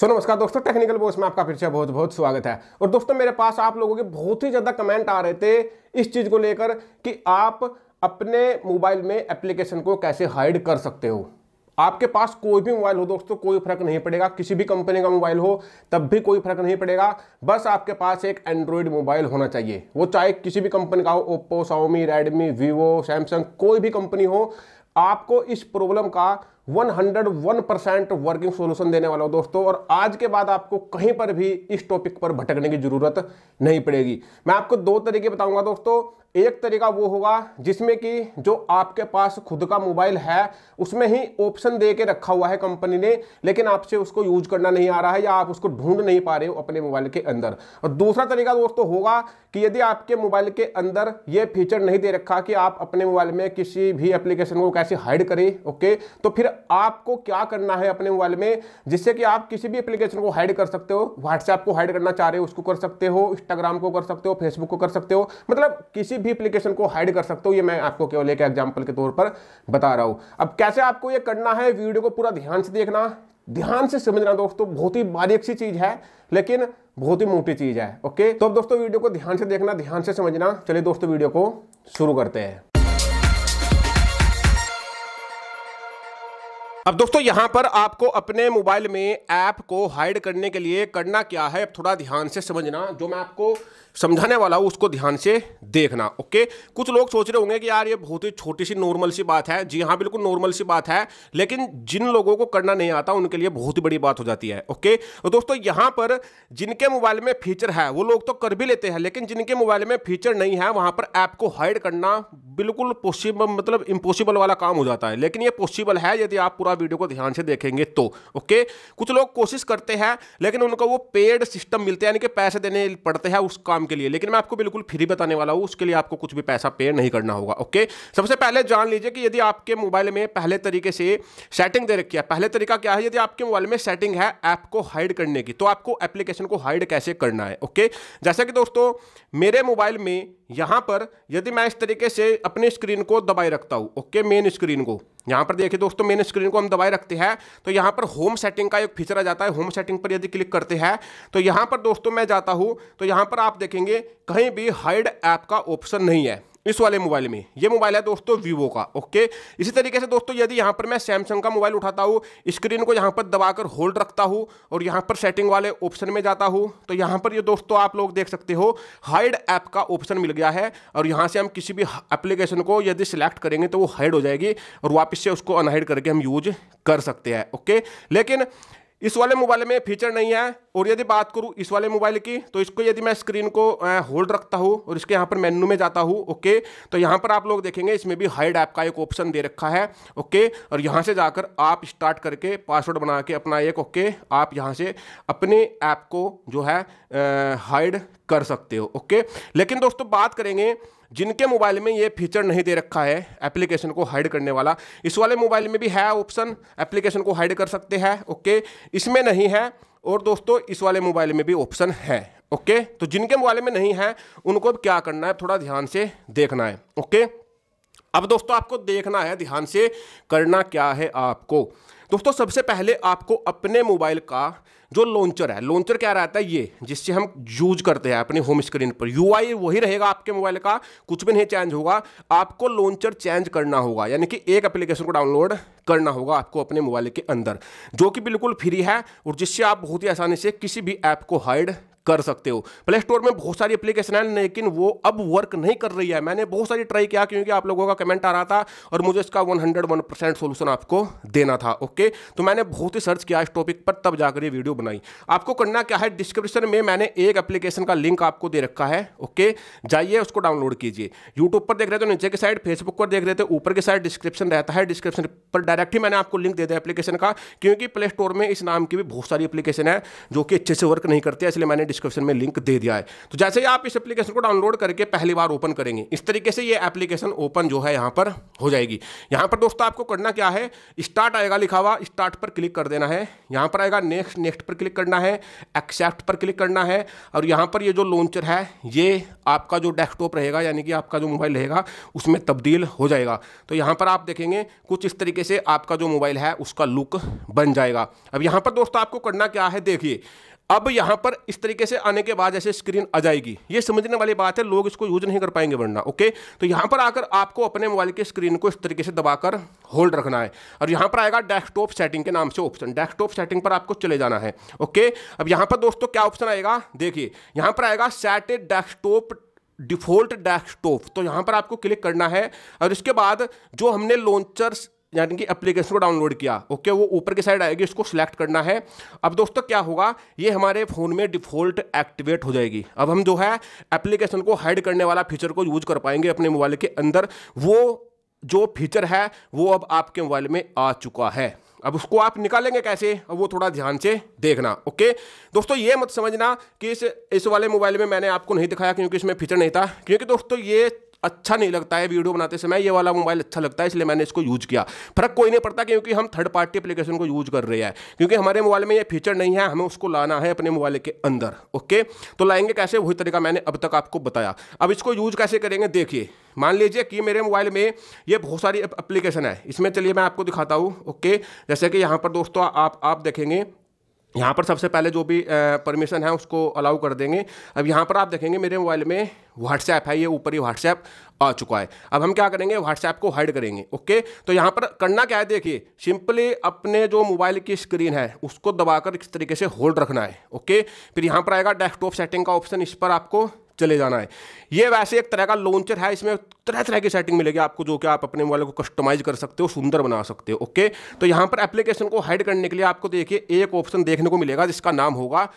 सो नमस्कार दोस्तों टेक्निकल बोस में आपका फिर से बहुत बहुत स्वागत है और दोस्तों मेरे पास आप लोगों के बहुत ही ज़्यादा कमेंट आ रहे थे इस चीज़ को लेकर कि आप अपने मोबाइल में एप्लीकेशन को कैसे हाइड कर सकते हो आपके पास कोई भी मोबाइल हो दोस्तों कोई फर्क नहीं पड़ेगा किसी भी कंपनी का मोबाइल हो तब भी कोई फर्क नहीं पड़ेगा बस आपके पास एक एंड्रॉयड मोबाइल होना चाहिए वो चाहे किसी भी कंपनी का हो Oppo Xiaomi Redmi Vivo Samsung कोई भी कंपनी हो आपको इस प्रॉब्लम का 101 परसेंट वर्किंग सोल्यूशन देने वाला हूं दोस्तों और आज के बाद आपको कहीं पर भी इस टॉपिक पर भटकने की जरूरत नहीं पड़ेगी मैं आपको दो तरीके बताऊंगा दोस्तों एक तरीका वो होगा जिसमें कि जो आपके पास खुद का मोबाइल है उसमें ही ऑप्शन दे के रखा हुआ है कंपनी ने लेकिन आपसे उसको यूज करना नहीं आ रहा है या आप उसको ढूंढ नहीं पा रहे हो अपने मोबाइल के अंदर और दूसरा तरीका दोस्तों होगा कि यदि आपके मोबाइल के अंदर ये फीचर नहीं दे रखा कि आप अपने मोबाइल में किसी भी एप्लीकेशन को कैसे हाइड करें ओके तो फिर आपको क्या करना है अपने मोबाइल में जिससे कि आप किसी भी एप्लीकेशन को हाइड कर सकते हो व्हाट्सएप को हाइड करना चाह रहे हो उसको कर सकते हो इंस्टाग्राम को कर सकते हो फेसबुक को कर सकते हो मतलब किसी भी एप्लीकेशन को हाइड कर सकते हो ये मैं आपको केवल एक एग्जाम्पल के तौर पर बता रहा हूँ अब कैसे आपको ये करना है वीडियो को पूरा ध्यान से देखना ध्यान से समझना दोस्तों बहुत ही बारीक सी चीज़ है लेकिन बहुत ही मोटी चीज़ है ओके तो अब दोस्तों वीडियो को ध्यान से देखना ध्यान से समझना चलिए दोस्तों वीडियो को शुरू करते हैं अब दोस्तों यहां पर आपको अपने मोबाइल में ऐप को हाइड करने के लिए करना क्या है अब थोड़ा ध्यान से समझना जो मैं आपको समझाने वाला हूँ उसको ध्यान से देखना ओके कुछ लोग सोच रहे होंगे कि यार ये बहुत ही छोटी सी नॉर्मल सी बात है जी हाँ बिल्कुल नॉर्मल सी बात है लेकिन जिन लोगों को करना नहीं आता उनके लिए बहुत ही बड़ी बात हो जाती है ओके तो दोस्तों यहाँ पर जिनके मोबाइल में फीचर है वो लोग तो कर भी लेते हैं लेकिन जिनके मोबाइल में फीचर नहीं है वहाँ पर ऐप को हाइड करना बिल्कुल पॉसिबल मतलब इम्पॉसिबल वाला काम हो जाता है लेकिन ये पॉसिबल है यदि आप पूरा वीडियो को ध्यान से देखेंगे तो ओके कुछ लोग कोशिश करते हैं लेकिन उनको वो पेड सिस्टम मिलते हैं यानी कि पैसे देने पड़ते हैं उस काम काम के लिए लेकिन मैं आपको बिल्कुल फ्री बताने वाला हूँ उसके लिए आपको कुछ भी पैसा पे नहीं करना होगा ओके सबसे पहले जान लीजिए कि यदि आपके मोबाइल में पहले तरीके से सेटिंग दे रखी है पहले तरीका क्या है यदि आपके मोबाइल में सेटिंग है ऐप को हाइड करने की तो आपको एप्लीकेशन को हाइड कैसे करना है ओके जैसा कि दोस्तों मेरे मोबाइल में यहाँ पर यदि मैं इस तरीके से अपनी स्क्रीन को दबाए रखता हूँ ओके मेन स्क्रीन को यहाँ पर देखिए दोस्तों मेन स्क्रीन को हम दबाए रखते हैं तो यहाँ पर होम सेटिंग का एक फीचर आ जाता है होम सेटिंग पर यदि क्लिक करते हैं तो यहाँ पर दोस्तों मैं जाता हूँ तो यहाँ पर आप देखेंगे कहीं भी हाइड ऐप का ऑप्शन नहीं है इस वाले मोबाइल में ये मोबाइल है दोस्तों वीवो का ओके इसी तरीके से दोस्तों यदि यहाँ पर मैं सैमसंग का मोबाइल उठाता हूँ स्क्रीन को यहाँ पर दबाकर होल्ड रखता हूँ और यहाँ पर सेटिंग वाले ऑप्शन में जाता हूँ तो यहाँ पर ये दोस्तों आप लोग देख सकते हो हाइड ऐप का ऑप्शन मिल गया है और यहाँ से हम किसी भी एप्लीकेशन को यदि सिलेक्ट करेंगे तो वो हाइड हो जाएगी और वापस से उसको अनहाइड करके हम यूज कर सकते हैं ओके लेकिन इस वाले मोबाइल में फीचर नहीं है और यदि बात करूँ इस वाले मोबाइल की तो इसको यदि मैं स्क्रीन को होल्ड रखता हूँ और इसके यहाँ पर मेन्यू में जाता हूँ ओके तो यहाँ पर आप लोग देखेंगे इसमें भी हाइड ऐप का एक ऑप्शन दे रखा है ओके और यहाँ से जाकर आप स्टार्ट करके पासवर्ड बना के अपना एक ओके आप यहाँ से अपने ऐप को जो है हाइड कर सकते हो ओके लेकिन दोस्तों बात करेंगे जिनके मोबाइल में ये फीचर नहीं दे रखा है एप्लीकेशन को हाइड करने वाला इस वाले मोबाइल में भी है ऑप्शन एप्लीकेशन को हाइड कर सकते हैं ओके इसमें नहीं है और दोस्तों इस वाले मोबाइल में भी ऑप्शन है ओके तो जिनके मोबाइल में नहीं है उनको अब क्या करना है थोड़ा ध्यान से देखना है ओके अब दोस्तों आपको देखना है ध्यान से करना क्या है आपको दोस्तों सबसे पहले आपको अपने मोबाइल का जो लॉन्चर है लॉन्चर क्या रहता है ये जिससे हम यूज करते हैं अपने होम स्क्रीन पर यू वही रहेगा आपके मोबाइल का कुछ भी नहीं चेंज होगा आपको लॉन्चर चेंज करना होगा यानी कि एक एप्लीकेशन को डाउनलोड करना होगा आपको अपने मोबाइल के अंदर जो कि बिल्कुल फ्री है और जिससे आप बहुत ही आसानी से किसी भी ऐप को हाइड कर सकते हो प्ले स्टोर में बहुत सारी एप्लीकेशन है लेकिन वो अब वर्क नहीं कर रही है मैंने बहुत सारी ट्राई किया क्योंकि आप लोगों का कमेंट आ रहा था और मुझे इसका one hundred one percent solution आपको देना था ओके तो मैंने बहुत ही सर्च किया इस टॉपिक पर तब जाकर ये वीडियो बनाई आपको करना क्या है डिस्क्रिप्शन में मैंने एक एप्लीकेशन का लिंक आपको दे रखा है ओके जाइए उसको डाउनलोड कीजिए यूट्यूब पर देख रहे थे नीचे की साइड फेसबुक पर देख रहे थे ऊपर की साइड डिस्क्रिप्शन रहता है डिस्क्रिप्शन पर डायरेक्ट ही मैंने आपको लिंक दे दिया एप्लीकेशन का क्योंकि प्ले स्टोर में इस नाम की भी बहुत सारी एप्लीकेशन है जो कि अच्छे से वर्क नहीं करती है इसलिए मैंने डिस्क्रिप्शन में लिंक दे दिया है तो जैसे ही आप इस एप्लीकेशन को डाउनलोड करके पहली बार ओपन करेंगे इस तरीके से ये एप्लीकेशन ओपन जो है यहाँ पर हो जाएगी यहाँ पर दोस्तों आपको करना क्या है स्टार्ट आएगा लिखा हुआ स्टार्ट पर क्लिक कर देना है यहाँ पर आएगा नेक्स्ट नेक्स्ट पर क्लिक करना है एक्सेप्ट पर क्लिक करना है और यहाँ पर ये जो लॉन्चर है ये आपका जो डेस्कटॉप रहेगा यानी कि आपका जो मोबाइल रहेगा उसमें तब्दील हो जाएगा तो यहाँ पर आप देखेंगे कुछ इस तरीके से आपका जो मोबाइल है उसका लुक बन जाएगा अब यहाँ पर दोस्तों आपको करना क्या है देखिए अब यहां पर इस तरीके से आने के बाद ऐसे स्क्रीन आ जाएगी ये समझने वाली बात है लोग इसको यूज नहीं कर पाएंगे वरना ओके तो यहां पर आकर आपको अपने मोबाइल के स्क्रीन को इस तरीके से दबाकर होल्ड रखना है और यहां पर आएगा डेस्कटॉप सेटिंग के नाम से ऑप्शन डेस्कटॉप सेटिंग पर आपको चले जाना है ओके अब यहां पर दोस्तों क्या ऑप्शन आएगा देखिए यहां पर आएगा सेट डेस्कटॉप डिफॉल्ट डेस्कटॉप तो यहां पर आपको क्लिक करना है और इसके बाद जो हमने लॉन्चर्स यानी कि एप्लीकेशन को डाउनलोड किया ओके वो ऊपर की साइड आएगी इसको सिलेक्ट करना है अब दोस्तों क्या होगा ये हमारे फ़ोन में डिफ़ॉल्ट एक्टिवेट हो जाएगी अब हम जो है एप्लीकेशन को हाइड करने वाला फीचर को यूज़ कर पाएंगे अपने मोबाइल के अंदर वो जो फीचर है वो अब आपके मोबाइल में आ चुका है अब उसको आप निकालेंगे कैसे अब वो थोड़ा ध्यान से देखना ओके दोस्तों ये मत समझना कि इस इस वाले मोबाइल में मैंने आपको नहीं दिखाया क्योंकि इसमें फीचर नहीं था क्योंकि दोस्तों ये अच्छा नहीं लगता है वीडियो बनाते समय ये वाला मोबाइल अच्छा लगता है इसलिए मैंने इसको यूज़ किया फर्क कोई नहीं पड़ता क्योंकि हम थर्ड पार्टी एप्लीकेशन को यूज़ कर रहे हैं क्योंकि हमारे मोबाइल में ये फीचर नहीं है हमें उसको लाना है अपने मोबाइल के अंदर ओके तो लाएंगे कैसे वही तरीका मैंने अब तक आपको बताया अब इसको यूज़ कैसे करेंगे देखिए मान लीजिए कि मेरे मोबाइल में ये बहुत सारी एप्लीकेशन है इसमें चलिए मैं आपको दिखाता हूँ ओके जैसे कि यहाँ पर दोस्तों आप आप देखेंगे यहाँ पर सबसे पहले जो भी परमिशन है उसको अलाउ कर देंगे अब यहाँ पर आप देखेंगे मेरे मोबाइल में व्हाट्सएप है ये ऊपर ही व्हाट्सएप आ चुका है अब हम क्या करेंगे व्हाट्सएप को हाइड करेंगे ओके तो यहाँ पर करना क्या है देखिए सिंपली अपने जो मोबाइल की स्क्रीन है उसको दबाकर इस तरीके से होल्ड रखना है ओके फिर यहाँ पर आएगा डेस्कटॉप सेटिंग का ऑप्शन इस पर आपको चले जाना है ये वैसे एक तरह का लॉन्चर है इसमें तरह तरह की सेटिंग मिलेगी आपको जो कि आप अपने मोबाइल को कस्टमाइज कर सकते हो सुंदर बना सकते हो ओके तो यहाँ पर एप्लीकेशन को हाइड करने के लिए आपको देखिए एक ऑप्शन देखने को मिलेगा जिसका नाम होगा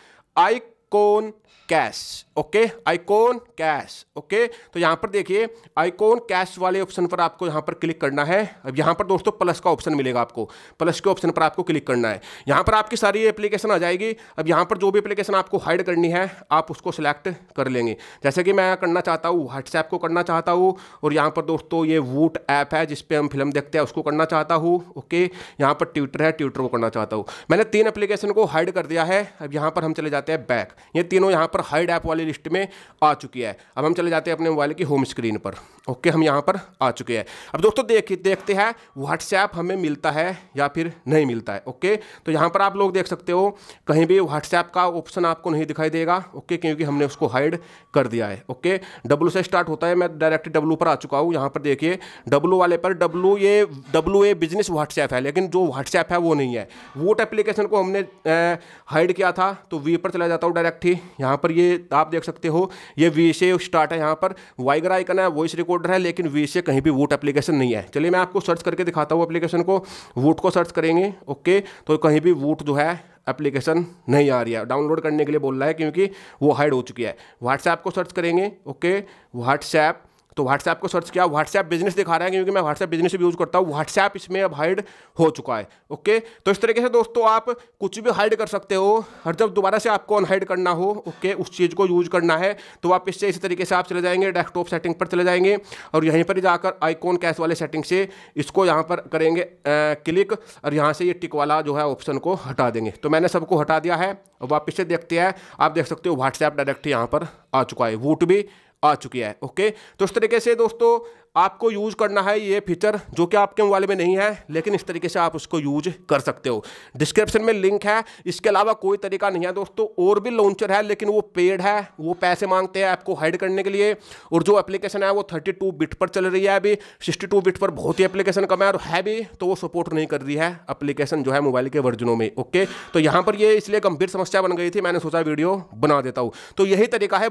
I icon cash okay icon cash okay तो यहां पर देखिए आइकॉन कैश वाले ऑप्शन पर आपको यहां पर क्लिक करना है अब यहां पर दोस्तों प्लस का ऑप्शन मिलेगा आपको प्लस के ऑप्शन पर आपको क्लिक करना है यहां पर आपकी सारी एप्लीकेशन आ जाएगी अब यहां पर जो भी एप्लीकेशन आपको हाइड करनी है आप उसको सिलेक्ट कर लेंगे जैसे कि मैं करना चाहता हूँ व्हाट्सएप को करना चाहता हूँ और यहाँ पर दोस्तों ये वूट ऐप है जिसपे हम फिल्म देखते हैं उसको करना चाहता हूँ ओके यहाँ पर ट्विटर है ट्विटर को करना चाहता हूँ मैंने तीन एप्लीकेशन को हाइड कर दिया है अब यहाँ पर हम चले जाते हैं बैक ये तीनों यहाँ पर हाइड ऐप वाली लिस्ट में आ चुकी है अब हम चले जाते हैं अपने मोबाइल की होम स्क्रीन पर ओके हम यहाँ पर आ चुके हैं अब दोस्तों देख देखते हैं व्हाट्सएप हमें मिलता है या फिर नहीं मिलता है ओके तो यहाँ पर आप लोग देख सकते हो कहीं भी व्हाट्सएप का ऑप्शन आपको नहीं दिखाई देगा ओके क्योंकि हमने उसको हाइड कर दिया है ओके डब्लू से स्टार्ट होता है मैं डायरेक्ट डब्लू पर आ चुका हूँ यहाँ पर देखिए डब्लू वाले पर डब्लू ये डब्लू ए बिजनेस व्हाट्सएप है लेकिन जो व्हाट्सएप है वो नहीं है वोट एप्लीकेशन को हमने हाइड किया था तो वी पर चला जाता हूँ कनेक्ट थी यहाँ पर ये आप देख सकते हो ये वी स्टार्ट है यहाँ पर वाइगर आइकन है वॉइस रिकॉर्डर है लेकिन वी कहीं भी वोट एप्लीकेशन नहीं है चलिए मैं आपको सर्च करके दिखाता हूँ एप्लीकेशन को वोट को सर्च करेंगे ओके तो कहीं भी वोट जो है एप्लीकेशन नहीं आ रही है डाउनलोड करने के लिए बोल रहा है क्योंकि वो हाइड हो चुकी है व्हाट्सएप को सर्च करेंगे ओके व्हाट्सएप तो व्हाट्सएप को सर्च किया व्हाट्सएप बिजनेस दिखा रहा है क्योंकि मैं व्हाट्सएप बिजनेस भी यूज़ करता हूँ व्हाट्सएप इसमें अब हाइड हो चुका है ओके तो इस तरीके से दोस्तों आप कुछ भी हाइड कर सकते हो और जब दोबारा से आपको अनहाइड करना हो ओके उस चीज़ को यूज करना है तो आप इससे इसी तरीके से आप चले जाएंगे डेस्कटॉप सेटिंग पर चले जाएंगे और यहीं पर जाकर आईकॉन कैश वाले सेटिंग से इसको यहाँ पर करेंगे क्लिक और यहाँ से ये टिक वाला जो है ऑप्शन को हटा देंगे तो मैंने सबको हटा दिया है वापस से देखते हैं आप देख सकते हो व्हाट्सएप डायरेक्ट यहाँ पर आ चुका है वोट भी आ चुकी है ओके तो इस तरीके से दोस्तों आपको यूज करना है ये फीचर जो कि आपके मोबाइल में नहीं है लेकिन इस तरीके से आप उसको यूज कर सकते हो डिस्क्रिप्शन में लिंक है इसके अलावा कोई तरीका नहीं है दोस्तों और भी लॉन्चर है लेकिन वो पेड है वो पैसे मांगते हैं ऐप हाइड करने के लिए और जो एप्लीकेशन है वो टू बिट पर चल रही है अभी टू बिट पर बहुत ही एप्लीकेशन कम है और है भी तो वो सपोर्ट नहीं कर रही है एप्लीकेशन जो है मोबाइल के वर्जनों में ओके तो यहाँ पर ये इसलिए गंभीर समस्या बन गई थी मैंने सोचा वीडियो बना देता हूँ तो यही तरीका है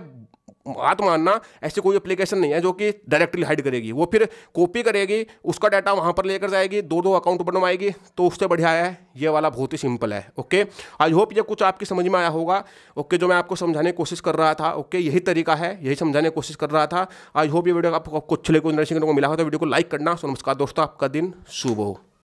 हाथ मारना ऐसी कोई एप्लीकेशन नहीं है जो कि डायरेक्टली हाइड करेगी वो फिर कॉपी करेगी उसका डाटा वहाँ पर लेकर जाएगी दो दो अकाउंट बनवाएगी तो उससे बढ़िया है ये वाला बहुत ही सिंपल है ओके आई होप ये कुछ आपकी समझ में आया होगा ओके जो मैं आपको समझाने की कोशिश कर रहा था ओके यही तरीका है यही समझाने की कोशिश कर रहा था आई होप ये वीडियो आपको कुछ लेकर को मिला हो तो वीडियो को लाइक करना नमस्कार दोस्तों आपका दिन शुभ हो